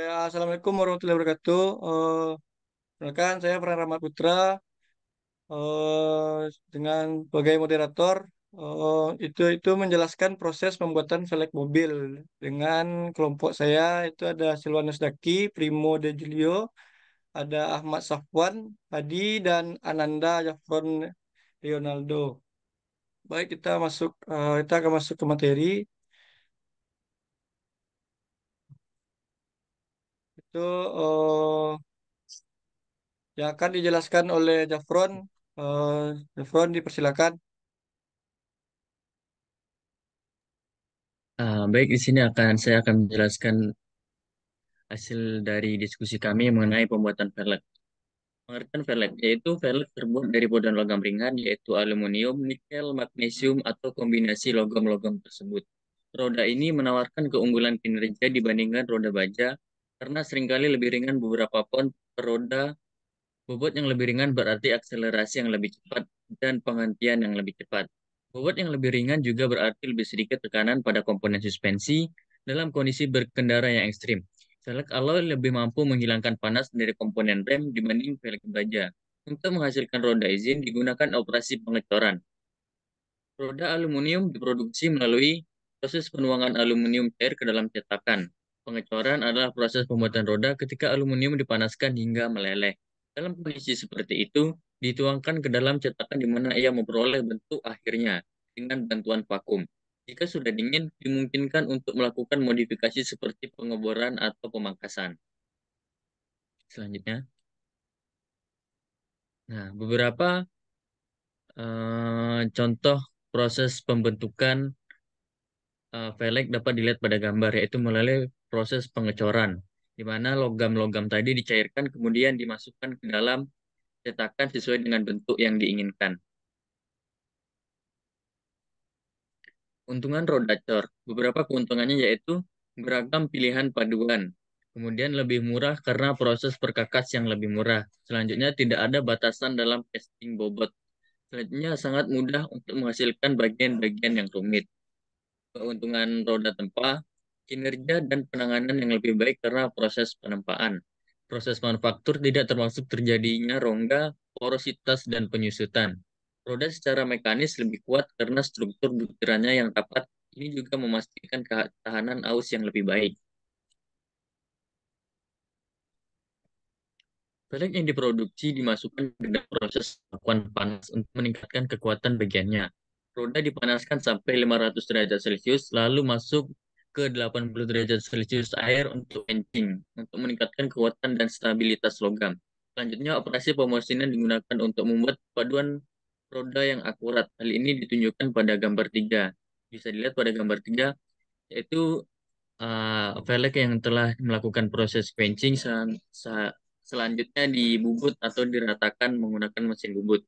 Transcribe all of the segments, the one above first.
Ya, Assalamualaikum warahmatullahi wabarakatuh. Eh, perkenalkan, uh, saya Pran Rahmat Putra uh, dengan sebagai moderator. Uh, itu itu menjelaskan proses pembuatan velg mobil dengan kelompok saya itu ada Silwanus Daki, Primo De Julio, ada Ahmad Safwan, Hadi dan Ananda Jafron Leonardo. Baik, kita masuk uh, kita akan masuk ke materi. itu uh, yang akan dijelaskan oleh Jafron. Uh, Jafron dipersilakan. Uh, baik, di sini akan saya akan menjelaskan hasil dari diskusi kami mengenai pembuatan velg. Pengertian velg yaitu velg terbuat dari bodan logam ringan yaitu aluminium, nikel, magnesium atau kombinasi logam-logam tersebut. Roda ini menawarkan keunggulan kinerja dibandingkan roda baja karena seringkali lebih ringan beberapa pon per roda. Bobot yang lebih ringan berarti akselerasi yang lebih cepat dan penghentian yang lebih cepat. Bobot yang lebih ringan juga berarti lebih sedikit tekanan pada komponen suspensi dalam kondisi berkendara yang ekstrim. Velg alloy lebih mampu menghilangkan panas dari komponen rem dibanding velg baja. Untuk menghasilkan roda izin digunakan operasi pengecoran. Roda aluminium diproduksi melalui proses penuangan aluminium cair ke dalam cetakan. Pengecoran adalah proses pembuatan roda ketika aluminium dipanaskan hingga meleleh. Dalam kondisi seperti itu, dituangkan ke dalam cetakan di mana ia memperoleh bentuk akhirnya dengan bantuan vakum. Jika sudah dingin, dimungkinkan untuk melakukan modifikasi seperti pengeboran atau pemangkasan. Selanjutnya. Nah, beberapa uh, contoh proses pembentukan uh, velg dapat dilihat pada gambar, yaitu melalui proses pengecoran, di mana logam-logam tadi dicairkan kemudian dimasukkan ke dalam cetakan sesuai dengan bentuk yang diinginkan. Untungan roda cor. Beberapa keuntungannya yaitu beragam pilihan paduan, kemudian lebih murah karena proses perkakas yang lebih murah. Selanjutnya tidak ada batasan dalam casting bobot. Selanjutnya sangat mudah untuk menghasilkan bagian-bagian yang rumit. Keuntungan roda tempa, kinerja dan penanganan yang lebih baik karena proses penempaan. Proses manufaktur tidak termasuk terjadinya rongga, porositas, dan penyusutan. Roda secara mekanis lebih kuat karena struktur butirannya yang tepat. Ini juga memastikan ketahanan aus yang lebih baik. Pelek yang diproduksi dimasukkan ke dalam proses lakukan panas untuk meningkatkan kekuatan bagiannya. Roda dipanaskan sampai 500 derajat Celcius, lalu masuk ke 80 derajat Celcius air untuk kencing untuk meningkatkan kekuatan dan stabilitas logam. Selanjutnya, operasi pemesinan digunakan untuk membuat paduan roda yang akurat. Hal ini ditunjukkan pada gambar 3. Bisa dilihat pada gambar 3, yaitu uh, velg yang telah melakukan proses quenching selanjutnya dibubut atau diratakan menggunakan mesin bubut.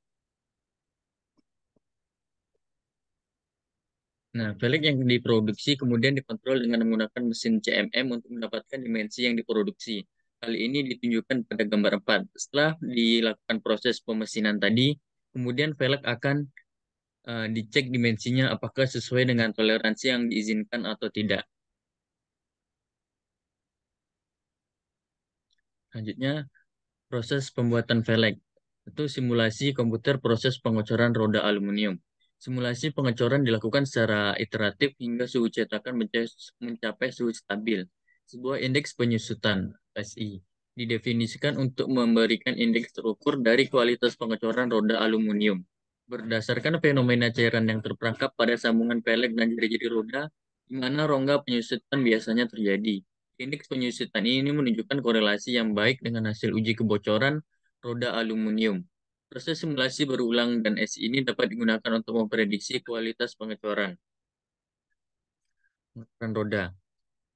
Nah, velg yang diproduksi kemudian dikontrol dengan menggunakan mesin CMM untuk mendapatkan dimensi yang diproduksi. kali ini ditunjukkan pada gambar 4. Setelah dilakukan proses pemesinan tadi, kemudian velg akan uh, dicek dimensinya apakah sesuai dengan toleransi yang diizinkan atau tidak. Selanjutnya, proses pembuatan velg. Itu simulasi komputer proses pengocoran roda aluminium. Simulasi pengecoran dilakukan secara iteratif hingga suhu cetakan mencapai suhu stabil. Sebuah indeks penyusutan SI didefinisikan untuk memberikan indeks terukur dari kualitas pengecoran roda aluminium. Berdasarkan fenomena cairan yang terperangkap pada sambungan pelek dan jari-jari roda, di mana rongga penyusutan biasanya terjadi. Indeks penyusutan ini menunjukkan korelasi yang baik dengan hasil uji kebocoran roda aluminium Proses simulasi berulang dan SI ini dapat digunakan untuk memprediksi kualitas pengecoran. Pengecoran roda,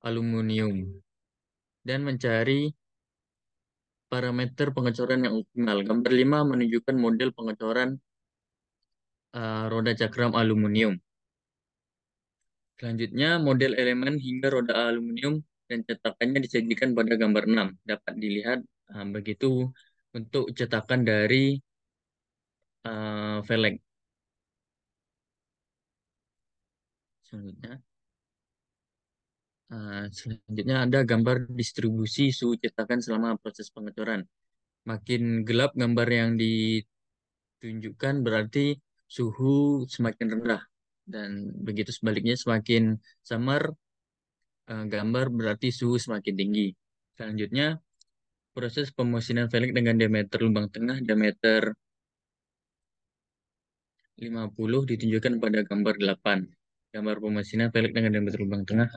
aluminium, dan mencari parameter pengecoran yang optimal. Gambar 5 menunjukkan model pengecoran uh, roda cakram aluminium. Selanjutnya, model elemen hingga roda aluminium dan cetakannya disajikan pada gambar 6. Dapat dilihat uh, begitu untuk cetakan dari uh, eh, velg. Selanjutnya. Uh, selanjutnya ada gambar distribusi suhu cetakan selama proses pengecoran. Makin gelap gambar yang ditunjukkan berarti suhu semakin rendah. Dan begitu sebaliknya semakin samar uh, gambar berarti suhu semakin tinggi. Selanjutnya, proses pemosinan velg dengan diameter lubang tengah, diameter 50 ditunjukkan pada gambar 8. Gambar pemesinan velg dengan diameter lubang tengah.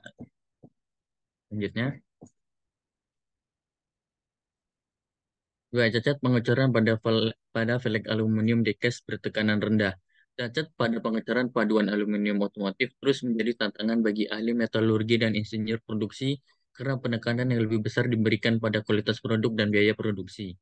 Selanjutnya. Dua cacat pengecoran pada pada velg aluminium dekes bertekanan rendah. Cacat pada pengecoran paduan aluminium otomotif terus menjadi tantangan bagi ahli metalurgi dan insinyur produksi karena penekanan yang lebih besar diberikan pada kualitas produk dan biaya produksi.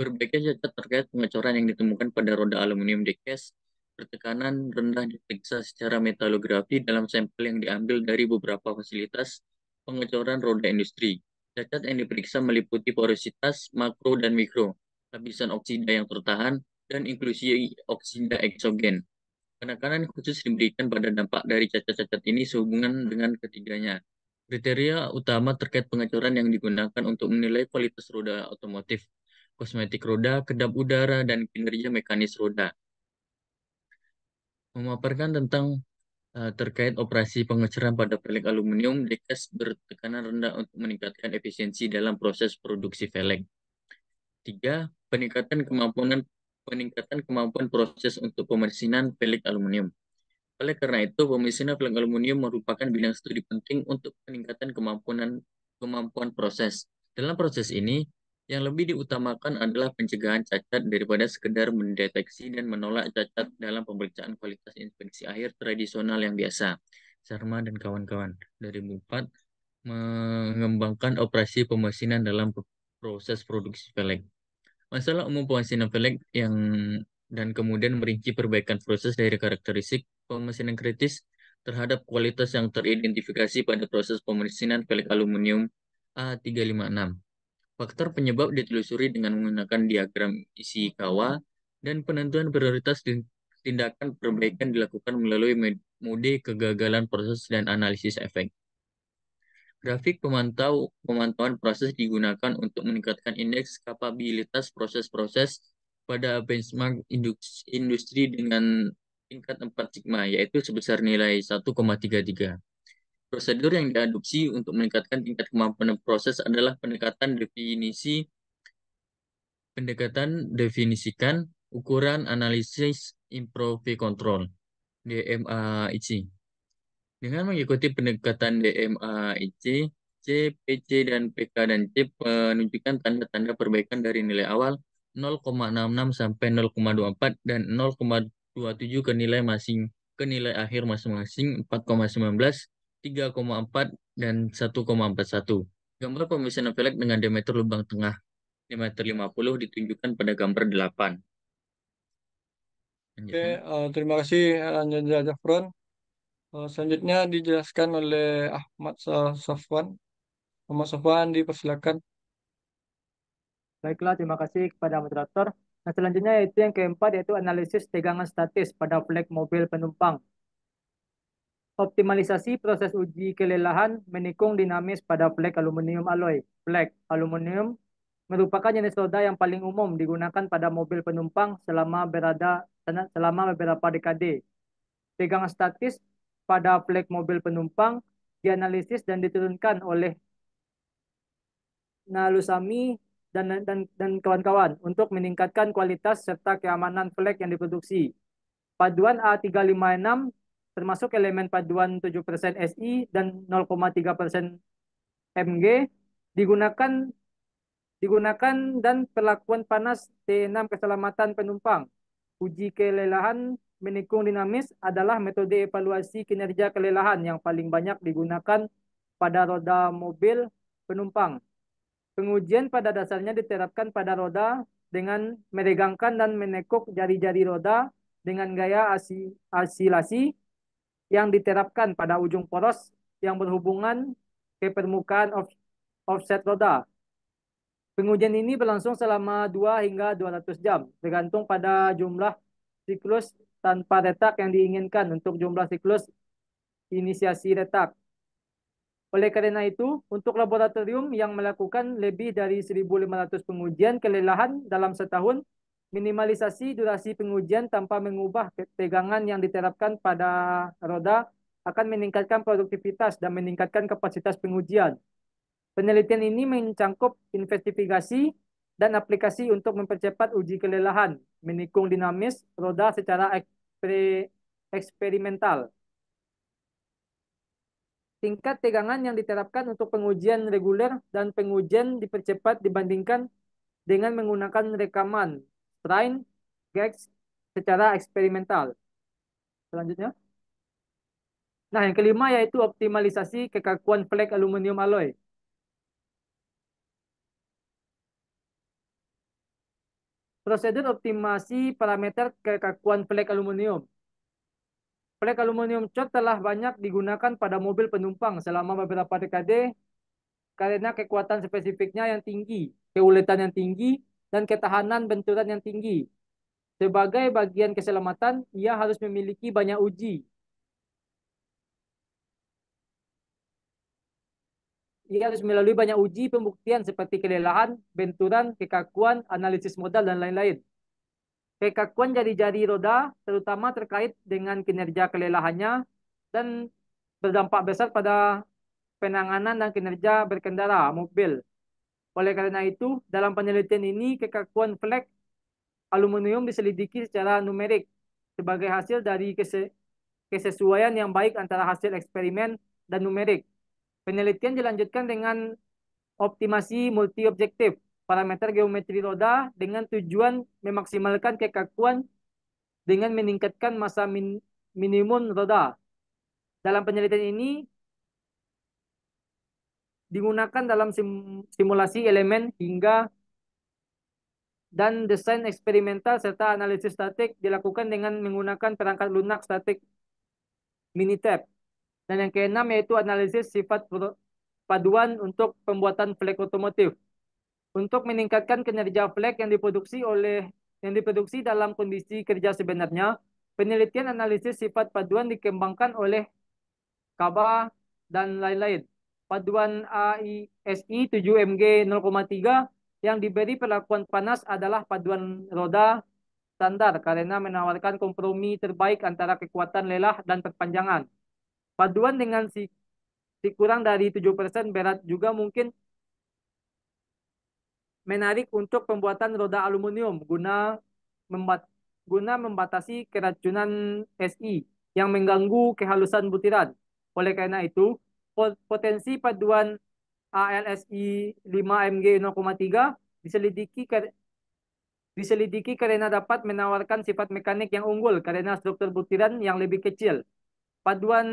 Berbagai cacat terkait pengecoran yang ditemukan pada roda aluminium dekes Pertekanan rendah diperiksa secara metalografi dalam sampel yang diambil dari beberapa fasilitas pengecoran roda industri. Cacat yang diperiksa meliputi porositas, makro dan mikro, lapisan oksida yang tertahan, dan inklusi oksida eksogen. Penekanan khusus diberikan pada dampak dari cacat-cacat ini sehubungan dengan ketiganya. Kriteria utama terkait pengecoran yang digunakan untuk menilai kualitas roda otomotif, kosmetik roda, kedap udara, dan kinerja mekanis roda memaparkan tentang uh, terkait operasi pengeceran pada pelik aluminium dikas bertekanan rendah untuk meningkatkan efisiensi dalam proses produksi pelek. Tiga, peningkatan kemampuan peningkatan kemampuan proses untuk pemesinan pelik aluminium. Oleh karena itu, pemesinan pelik aluminium merupakan bidang studi penting untuk peningkatan kemampuan kemampuan proses. Dalam proses ini, yang lebih diutamakan adalah pencegahan cacat daripada sekedar mendeteksi dan menolak cacat dalam pemeriksaan kualitas inspeksi akhir tradisional yang biasa. Sarma dan kawan-kawan. Dari Bupat mengembangkan operasi pemesinan dalam proses produksi pelek. Masalah umum pemesinan pelek yang dan kemudian merinci perbaikan proses dari karakteristik pemesinan kritis terhadap kualitas yang teridentifikasi pada proses pemesinan pelek aluminium A356 Faktor penyebab ditelusuri dengan menggunakan diagram isi kawa dan penentuan prioritas tindakan perbaikan dilakukan melalui mode kegagalan proses dan analisis efek. Grafik pemantau pemantauan proses digunakan untuk meningkatkan indeks kapabilitas proses-proses pada benchmark industri dengan tingkat 4 sigma, yaitu sebesar nilai 1,33. Prosedur yang diadopsi untuk meningkatkan tingkat kemampuan proses adalah pendekatan definisi, pendekatan definisikan ukuran analisis improve control DMAIC. Dengan mengikuti pendekatan DMAIC, C, dan PK dan C menunjukkan tanda-tanda perbaikan dari nilai awal 0,66 sampai 0,24 dan 0,27 ke nilai masing ke nilai akhir masing-masing 4,19 3,4 dan 1,41. Gambar pemisahan velg dengan diameter lubang tengah diameter 50 ditunjukkan pada gambar 8. Oke, okay, uh, eh, terima kasih Anjanja Jafron. Uh, eh, selanjutnya dijelaskan oleh Ahmad Safwan. Ahmad Safwan dipersilakan. Baiklah, terima kasih kepada moderator. Nah, selanjutnya yaitu yang keempat yaitu analisis tegangan statis pada flag mobil penumpang. Optimalisasi proses uji kelelahan menikung dinamis pada flek aluminium alloy. Flek aluminium merupakan jenis roda yang paling umum digunakan pada mobil penumpang selama berada selama beberapa dekade. Tegangan statis pada flek mobil penumpang dianalisis dan diturunkan oleh Nalusami dan dan dan kawan-kawan untuk meningkatkan kualitas serta keamanan flek yang diproduksi. Paduan A356 termasuk elemen paduan 7% SI dan 0,3% MG digunakan digunakan dan perlakuan panas T6 keselamatan penumpang. Uji kelelahan menikung dinamis adalah metode evaluasi kinerja kelelahan yang paling banyak digunakan pada roda mobil penumpang. Pengujian pada dasarnya diterapkan pada roda dengan meregangkan dan menekuk jari-jari roda dengan gaya asilasi yang diterapkan pada ujung poros yang berhubungan ke permukaan of, offset roda. Pengujian ini berlangsung selama 2 hingga 200 jam, tergantung pada jumlah siklus tanpa retak yang diinginkan untuk jumlah siklus inisiasi retak. Oleh karena itu, untuk laboratorium yang melakukan lebih dari 1.500 pengujian kelelahan dalam setahun minimalisasi durasi pengujian tanpa mengubah pegangan yang diterapkan pada roda akan meningkatkan produktivitas dan meningkatkan kapasitas pengujian. Penelitian ini mencangkup investigasi dan aplikasi untuk mempercepat uji kelelahan, menikung dinamis roda secara eksperimental. Tingkat tegangan yang diterapkan untuk pengujian reguler dan pengujian dipercepat dibandingkan dengan menggunakan rekaman lain Gex secara eksperimental. Selanjutnya. Nah, yang kelima yaitu optimalisasi kekakuan flek aluminium alloy. Prosedur optimasi parameter kekakuan flek aluminium. Flek aluminium cat telah banyak digunakan pada mobil penumpang selama beberapa dekade karena kekuatan spesifiknya yang tinggi, keuletan yang tinggi, dan ketahanan benturan yang tinggi. Sebagai bagian keselamatan, ia harus memiliki banyak uji. Ia harus melalui banyak uji pembuktian seperti kelelahan, benturan, kekakuan, analisis modal, dan lain-lain. Kekakuan jari-jari roda terutama terkait dengan kinerja kelelahannya dan berdampak besar pada penanganan dan kinerja berkendara mobil oleh karena itu, dalam penelitian ini kekakuan flek aluminium diselidiki secara numerik sebagai hasil dari kese kesesuaian yang baik antara hasil eksperimen dan numerik. Penelitian dilanjutkan dengan optimasi multi-objektif parameter geometri roda dengan tujuan memaksimalkan kekakuan dengan meningkatkan masa min minimum roda. Dalam penelitian ini, digunakan dalam sim simulasi elemen hingga dan desain eksperimental serta analisis statik dilakukan dengan menggunakan perangkat lunak statik Minitab. Dan yang keenam yaitu analisis sifat paduan untuk pembuatan flek otomotif. Untuk meningkatkan kinerja flek yang diproduksi oleh yang diproduksi dalam kondisi kerja sebenarnya, penelitian analisis sifat paduan dikembangkan oleh Kaba dan lain-lain paduan AISI 7MG 0,3 yang diberi perlakuan panas adalah paduan roda standar karena menawarkan kompromi terbaik antara kekuatan lelah dan perpanjangan. Paduan dengan si, si kurang dari 7% berat juga mungkin menarik untuk pembuatan roda aluminium guna membat guna membatasi keracunan SI yang mengganggu kehalusan butiran. Oleh karena itu, potensi paduan ALSI 5MG 0,3 diselidiki diselidiki karena dapat menawarkan sifat mekanik yang unggul karena struktur butiran yang lebih kecil. Paduan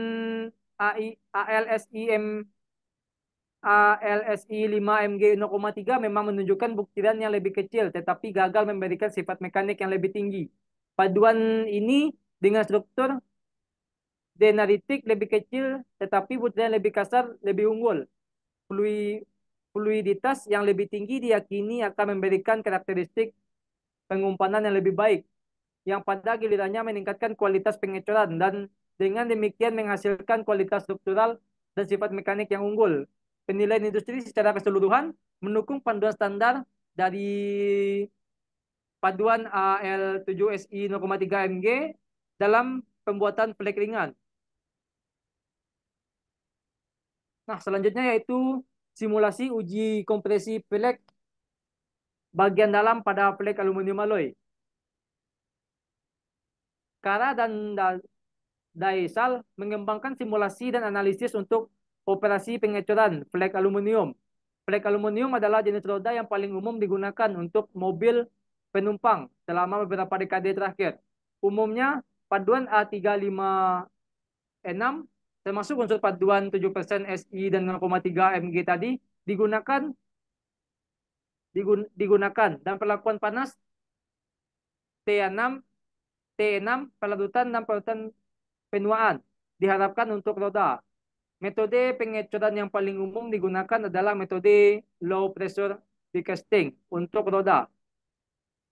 AI, ALSIM ALSI 5MG 0,3 memang menunjukkan butiran yang lebih kecil tetapi gagal memberikan sifat mekanik yang lebih tinggi. Paduan ini dengan struktur denaritik lebih kecil tetapi butirnya lebih kasar, lebih unggul. Fluiditas yang lebih tinggi diyakini akan memberikan karakteristik pengumpanan yang lebih baik, yang pada gilirannya meningkatkan kualitas pengecoran dan dengan demikian menghasilkan kualitas struktural dan sifat mekanik yang unggul. Penilaian industri secara keseluruhan mendukung panduan standar dari paduan AL7SI 0,3 MG dalam pembuatan flek ringan. Nah, selanjutnya yaitu simulasi uji kompresi pelek bagian dalam pada pelek aluminium alloy. Kara dan Daisal mengembangkan simulasi dan analisis untuk operasi pengecoran pelek aluminium. Pelek aluminium adalah jenis roda yang paling umum digunakan untuk mobil penumpang selama beberapa dekade terakhir. Umumnya paduan A356 termasuk unsur paduan 7% SI dan 0,3 Mg tadi digunakan digun, digunakan dan perlakuan panas T6 T6 pelarutan dan pelarutan penuaan diharapkan untuk roda. Metode pengecoran yang paling umum digunakan adalah metode low pressure recasting untuk roda.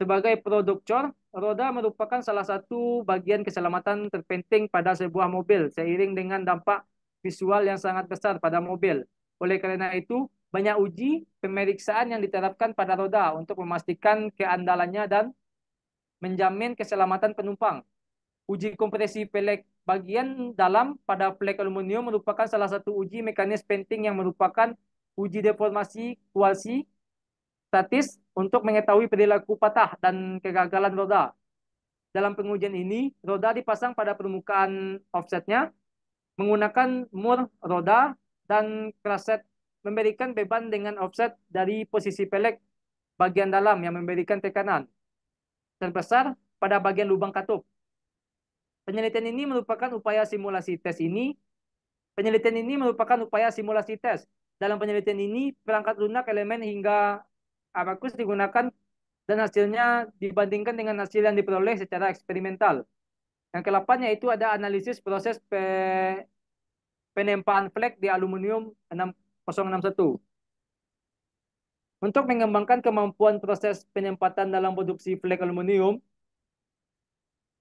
Sebagai produk cor, roda merupakan salah satu bagian keselamatan terpenting pada sebuah mobil seiring dengan dampak visual yang sangat besar pada mobil. Oleh karena itu, banyak uji pemeriksaan yang diterapkan pada roda untuk memastikan keandalannya dan menjamin keselamatan penumpang. Uji kompresi pelek bagian dalam pada pelek aluminium merupakan salah satu uji mekanis penting yang merupakan uji deformasi kualsi statis untuk mengetahui perilaku patah dan kegagalan roda. Dalam pengujian ini, roda dipasang pada permukaan offsetnya menggunakan mur roda dan kraset memberikan beban dengan offset dari posisi pelek bagian dalam yang memberikan tekanan terbesar pada bagian lubang katup. Penelitian ini merupakan upaya simulasi tes ini. Penelitian ini merupakan upaya simulasi tes. Dalam penelitian ini, perangkat lunak elemen hingga Abacus digunakan dan hasilnya dibandingkan dengan hasil yang diperoleh secara eksperimental. Yang kelapan yaitu ada analisis proses pe penempaan flek di aluminium 6061. Untuk mengembangkan kemampuan proses penempatan dalam produksi flek aluminium,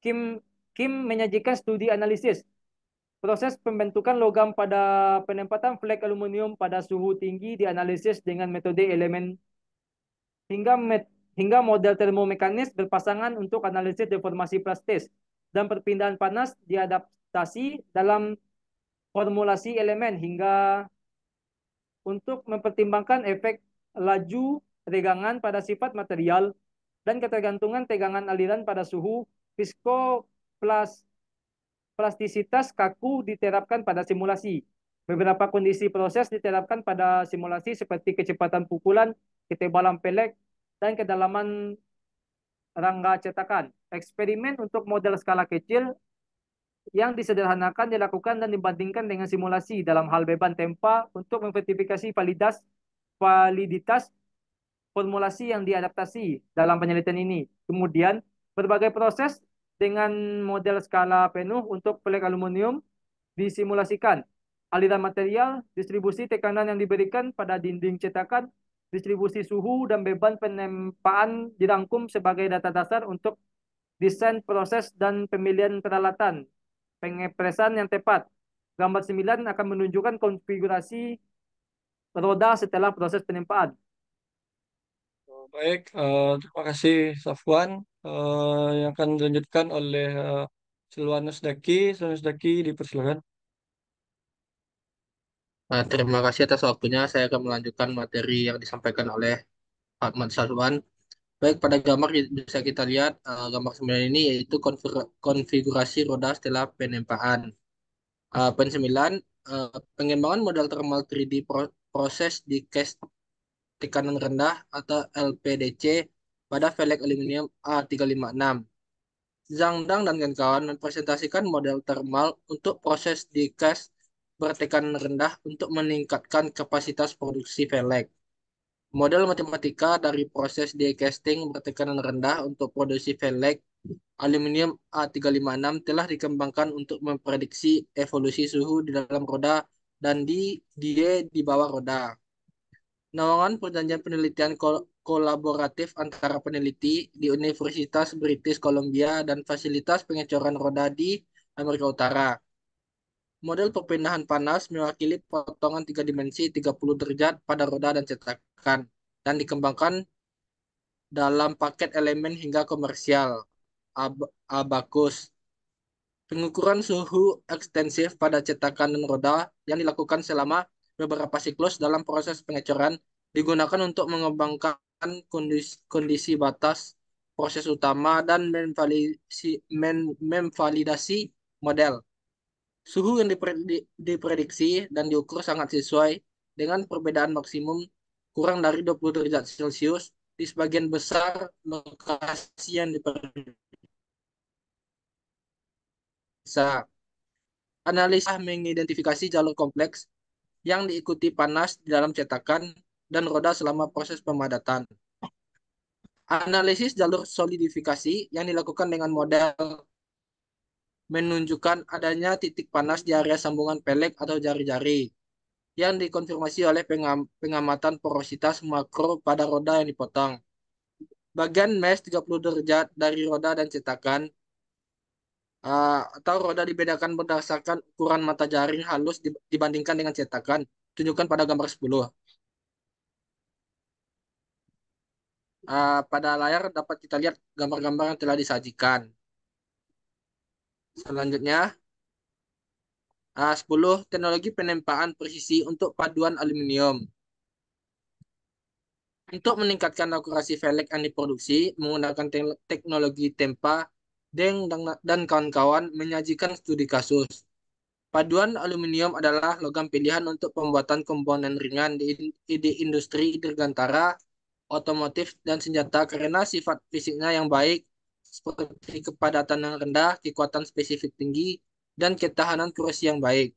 Kim Kim menyajikan studi analisis proses pembentukan logam pada penempatan flek aluminium pada suhu tinggi dianalisis dengan metode elemen hingga met, hingga model termomekanis berpasangan untuk analisis deformasi plastis dan perpindahan panas diadaptasi dalam formulasi elemen hingga untuk mempertimbangkan efek laju regangan pada sifat material dan ketergantungan tegangan aliran pada suhu visko-plastisitas kaku diterapkan pada simulasi. Beberapa kondisi proses diterapkan pada simulasi seperti kecepatan pukulan, ketebalan pelek, dan kedalaman rangka cetakan. Eksperimen untuk model skala kecil yang disederhanakan dilakukan dan dibandingkan dengan simulasi dalam hal beban tempa untuk memverifikasi validas validitas formulasi yang diadaptasi dalam penelitian ini. Kemudian berbagai proses dengan model skala penuh untuk pelek aluminium disimulasikan. Aliran material, distribusi tekanan yang diberikan pada dinding cetakan distribusi suhu dan beban penempaan dirangkum sebagai data dasar untuk desain proses dan pemilihan peralatan pengepresan yang tepat. Gambar 9 akan menunjukkan konfigurasi roda setelah proses penempaan. Oh, baik, uh, terima kasih Safwan uh, yang akan dilanjutkan oleh uh, Silwanus Daki. Silwanus Daki dipersilakan. Uh, terima kasih atas waktunya. Saya akan melanjutkan materi yang disampaikan oleh Pak Mansalwan. Baik, pada gambar bisa kita lihat uh, gambar 9 ini yaitu konfigurasi roda setelah penempaan. Uh, eh, pen 9, uh, eh, pengembangan model thermal 3D pro proses di case tekanan rendah atau LPDC pada velg aluminium A356. Zhang Dang dan kawan-kawan mempresentasikan model thermal untuk proses di case bertekan rendah untuk meningkatkan kapasitas produksi velg. Model matematika dari proses die-casting bertekanan rendah untuk produksi velg aluminium A356 telah dikembangkan untuk memprediksi evolusi suhu di dalam roda dan di die di bawah roda. Nawangan perjanjian penelitian kol kolaboratif antara peneliti di Universitas British Columbia dan fasilitas pengecoran roda di Amerika Utara Model perpindahan panas mewakili potongan tiga dimensi 30 derajat pada roda dan cetakan dan dikembangkan dalam paket elemen hingga komersial Ab abakus. Pengukuran suhu ekstensif pada cetakan dan roda yang dilakukan selama beberapa siklus dalam proses pengecoran digunakan untuk mengembangkan kondisi, kondisi batas proses utama dan memvalidasi, memvalidasi model. Suhu yang diprediksi dan diukur sangat sesuai dengan perbedaan maksimum kurang dari 20 derajat Celcius di sebagian besar lokasi yang diperiksa. Analisa mengidentifikasi jalur kompleks yang diikuti panas di dalam cetakan dan roda selama proses pemadatan. Analisis jalur solidifikasi yang dilakukan dengan model menunjukkan adanya titik panas di area sambungan pelek atau jari-jari yang dikonfirmasi oleh pengam pengamatan porositas makro pada roda yang dipotong. Bagian mesh 30 derajat dari roda dan cetakan uh, atau roda dibedakan berdasarkan ukuran mata jaring halus dibandingkan dengan cetakan. Tunjukkan pada gambar 10. Uh, eh, pada layar dapat kita lihat gambar-gambar yang telah disajikan. Selanjutnya, uh, 10. Teknologi penempaan presisi untuk paduan aluminium. Untuk meningkatkan akurasi velg yang diproduksi menggunakan te teknologi tempa, deng, dan kawan-kawan menyajikan studi kasus. Paduan aluminium adalah logam pilihan untuk pembuatan komponen ringan di, di industri dirgantara, otomotif, dan senjata karena sifat fisiknya yang baik seperti kepadatan yang rendah, kekuatan spesifik tinggi, dan ketahanan kursi yang baik.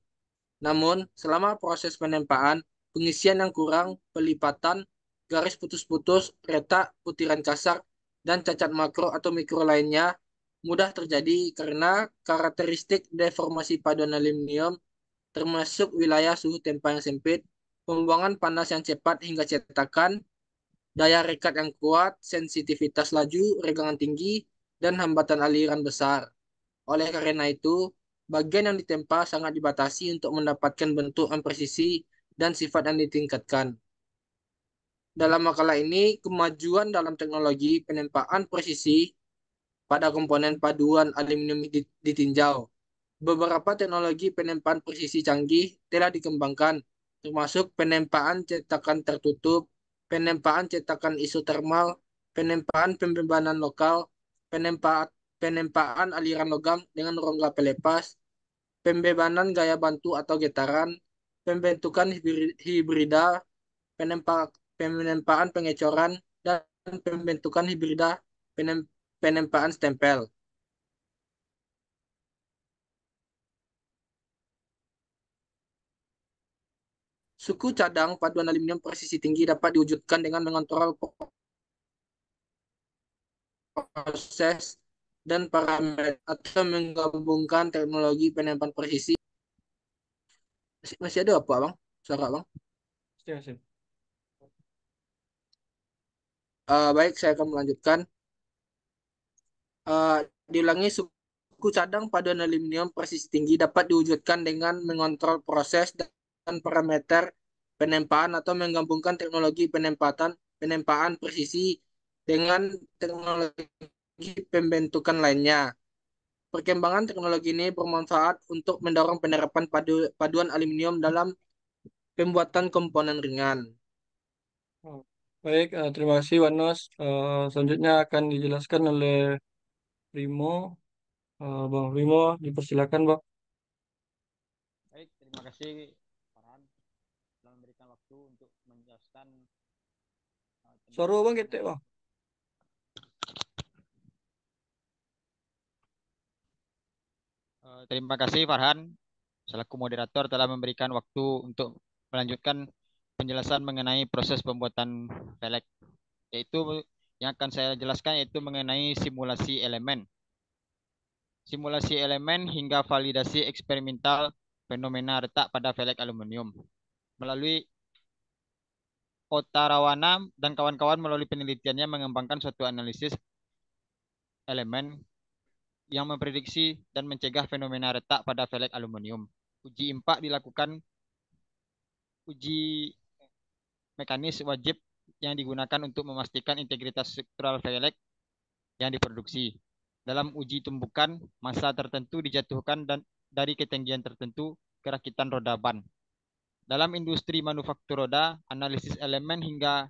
Namun, selama proses penempaan, pengisian yang kurang, pelipatan, garis putus-putus, retak, putiran kasar, dan cacat makro atau mikro lainnya mudah terjadi karena karakteristik deformasi pada aluminium termasuk wilayah suhu tempa yang sempit, pembuangan panas yang cepat hingga cetakan, daya rekat yang kuat, sensitivitas laju, regangan tinggi, dan hambatan aliran besar. Oleh karena itu, bagian yang ditempa sangat dibatasi untuk mendapatkan bentuk yang presisi dan sifat yang ditingkatkan. Dalam makalah ini, kemajuan dalam teknologi penempaan presisi pada komponen paduan aluminium ditinjau. Beberapa teknologi penempaan presisi canggih telah dikembangkan, termasuk penempaan cetakan tertutup, penempaan cetakan isotermal, penempaan pembebanan lokal, penempaan, penempaan aliran logam dengan rongga pelepas, pembebanan gaya bantu atau getaran, pembentukan hibrida, penempa, penempaan pengecoran, dan pembentukan hibrida, penem, penempaan stempel. Suku cadang paduan aluminium presisi tinggi dapat diwujudkan dengan mengontrol proses dan parameter atau menggabungkan teknologi penempatan presisi. Masih, masih ada apa, Bang? Suara, Bang? Masih, Uh, baik, saya akan melanjutkan. Uh, eh, diulangi suku cadang pada aluminium presisi tinggi dapat diwujudkan dengan mengontrol proses dan parameter penempaan atau menggabungkan teknologi penempatan penempaan presisi dengan teknologi pembentukan lainnya. Perkembangan teknologi ini bermanfaat untuk mendorong penerapan padu, paduan aluminium dalam pembuatan komponen ringan. Hmm. Baik, eh, terima kasih Wanos. Eh, selanjutnya akan dijelaskan oleh Rimo. Eh, Bang Rimo, dipersilakan Bang. Baik, terima kasih Farhan telah memberikan waktu untuk menjelaskan. Suara Bang ketek Bang. terima kasih Farhan selaku moderator telah memberikan waktu untuk melanjutkan penjelasan mengenai proses pembuatan velg yaitu yang akan saya jelaskan yaitu mengenai simulasi elemen. Simulasi elemen hingga validasi eksperimental fenomena retak pada velg aluminium melalui Otarawana dan kawan-kawan melalui penelitiannya mengembangkan suatu analisis elemen yang memprediksi dan mencegah fenomena retak pada velg aluminium. Uji impak dilakukan uji mekanis wajib yang digunakan untuk memastikan integritas struktural velg yang diproduksi. Dalam uji tumbukan, massa tertentu dijatuhkan dan dari ketinggian tertentu kerakitan roda ban. Dalam industri manufaktur roda, analisis elemen hingga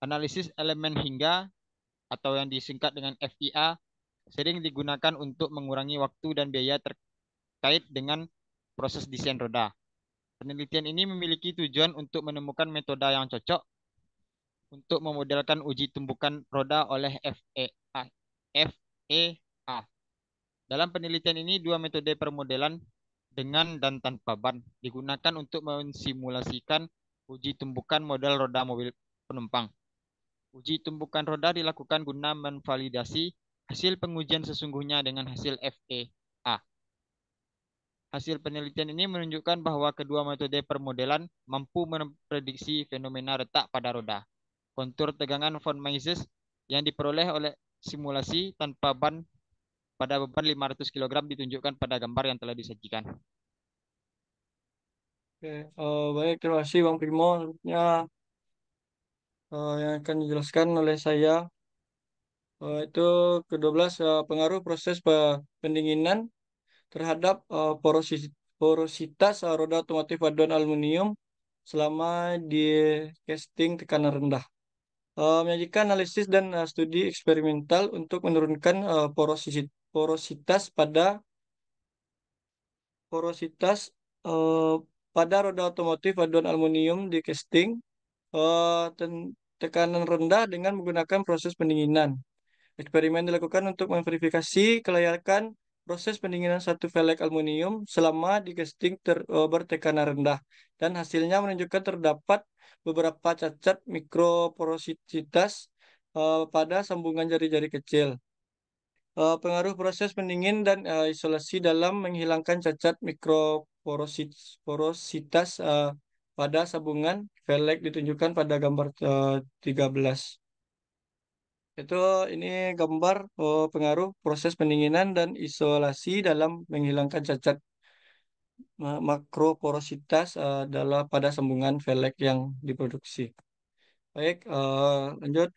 analisis elemen hingga atau yang disingkat dengan FIA sering digunakan untuk mengurangi waktu dan biaya terkait dengan proses desain roda. Penelitian ini memiliki tujuan untuk menemukan metode yang cocok untuk memodelkan uji tumbukan roda oleh FEA. FEA. Dalam penelitian ini, dua metode permodelan dengan dan tanpa ban digunakan untuk mensimulasikan uji tumbukan model roda mobil penumpang. Uji tumbukan roda dilakukan guna menvalidasi Hasil pengujian sesungguhnya dengan hasil FEA. Hasil penelitian ini menunjukkan bahwa kedua metode permodelan mampu memprediksi fenomena retak pada roda. Kontur tegangan von Mises yang diperoleh oleh simulasi tanpa ban pada beban 500 kg ditunjukkan pada gambar yang telah disajikan. Oke, uh, baik terima kasih Bang Primo. Ya, uh, yang akan dijelaskan oleh saya Uh, itu ke-12 uh, eh, pengaruh proses pendinginan terhadap uh, porosis porositas uh, roda otomotif aduan aluminium selama di casting tekanan rendah. Uh, menyajikan analisis dan uh, studi eksperimental untuk menurunkan uh, porosis porositas pada porositas uh, pada roda otomotif aduan aluminium di casting uh, tekanan rendah dengan menggunakan proses pendinginan. Eksperimen dilakukan untuk memverifikasi kelayakan proses pendinginan satu velg aluminium selama digesting ter, eh, bertekanan rendah dan hasilnya menunjukkan terdapat beberapa cacat mikroporositas uh, pada sambungan jari-jari kecil. Uh, pengaruh proses pendingin dan uh, isolasi dalam menghilangkan cacat mikroporositas uh, pada sambungan velg ditunjukkan pada gambar uh, 13. Itu ini gambar oh, pengaruh proses pendinginan dan isolasi dalam menghilangkan cacat makroporositas adalah eh, pada sambungan velg yang diproduksi. Baik, eh, lanjut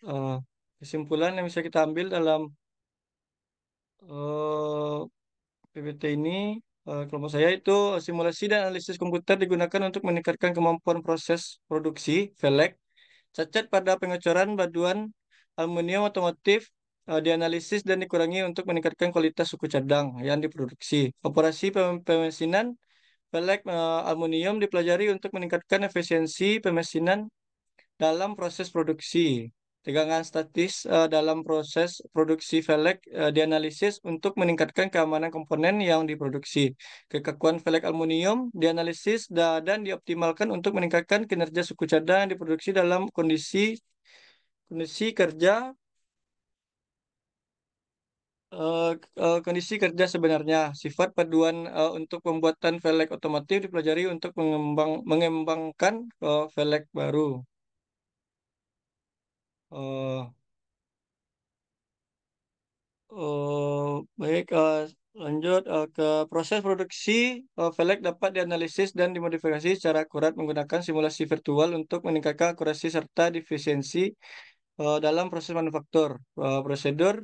kesimpulan yang bisa kita ambil dalam uh, PPT ini kelompok saya itu simulasi dan analisis komputer digunakan untuk meningkatkan kemampuan proses produksi velg cacat pada pengecoran baduan aluminium otomotif eh, dianalisis dan dikurangi untuk meningkatkan kualitas suku cadang yang diproduksi. Operasi pem pemesinan pelek eh, aluminium dipelajari untuk meningkatkan efisiensi pemesinan dalam proses produksi. Tegangan statis uh, dalam proses produksi velg uh, dianalisis untuk meningkatkan keamanan komponen yang diproduksi. Kekakuan velg aluminium dianalisis da dan dioptimalkan untuk meningkatkan kinerja suku cadang yang diproduksi dalam kondisi kondisi kerja uh, uh, kondisi kerja sebenarnya sifat paduan uh, untuk pembuatan velg otomotif dipelajari untuk mengembang, mengembangkan uh, velg baru uh, uh, baik uh, Lanjut uh, ke proses produksi uh, velg dapat dianalisis dan dimodifikasi secara akurat menggunakan simulasi virtual untuk meningkatkan akurasi serta efisiensi Eh, dalam proses manufaktur. Uh, prosedur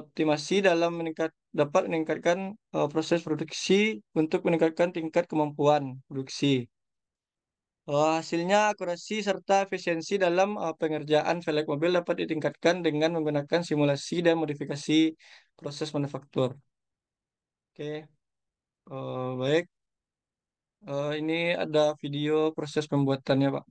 optimasi dalam meningkat dapat meningkatkan uh, proses produksi untuk meningkatkan tingkat kemampuan produksi. Uh, hasilnya akurasi serta efisiensi dalam uh, pengerjaan velg mobil dapat ditingkatkan dengan menggunakan simulasi dan modifikasi proses manufaktur. Oke, okay. uh, baik. Uh, ini ada video proses pembuatannya, Pak.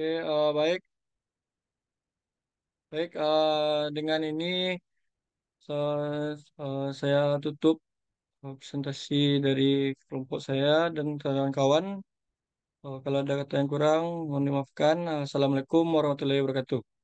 Oke, uh, baik. Baik, uh, dengan ini so, uh, eh, saya tutup presentasi dari kelompok saya dan kawan-kawan. kalau ada kata yang kurang, mohon dimaafkan. Assalamualaikum warahmatullahi wabarakatuh.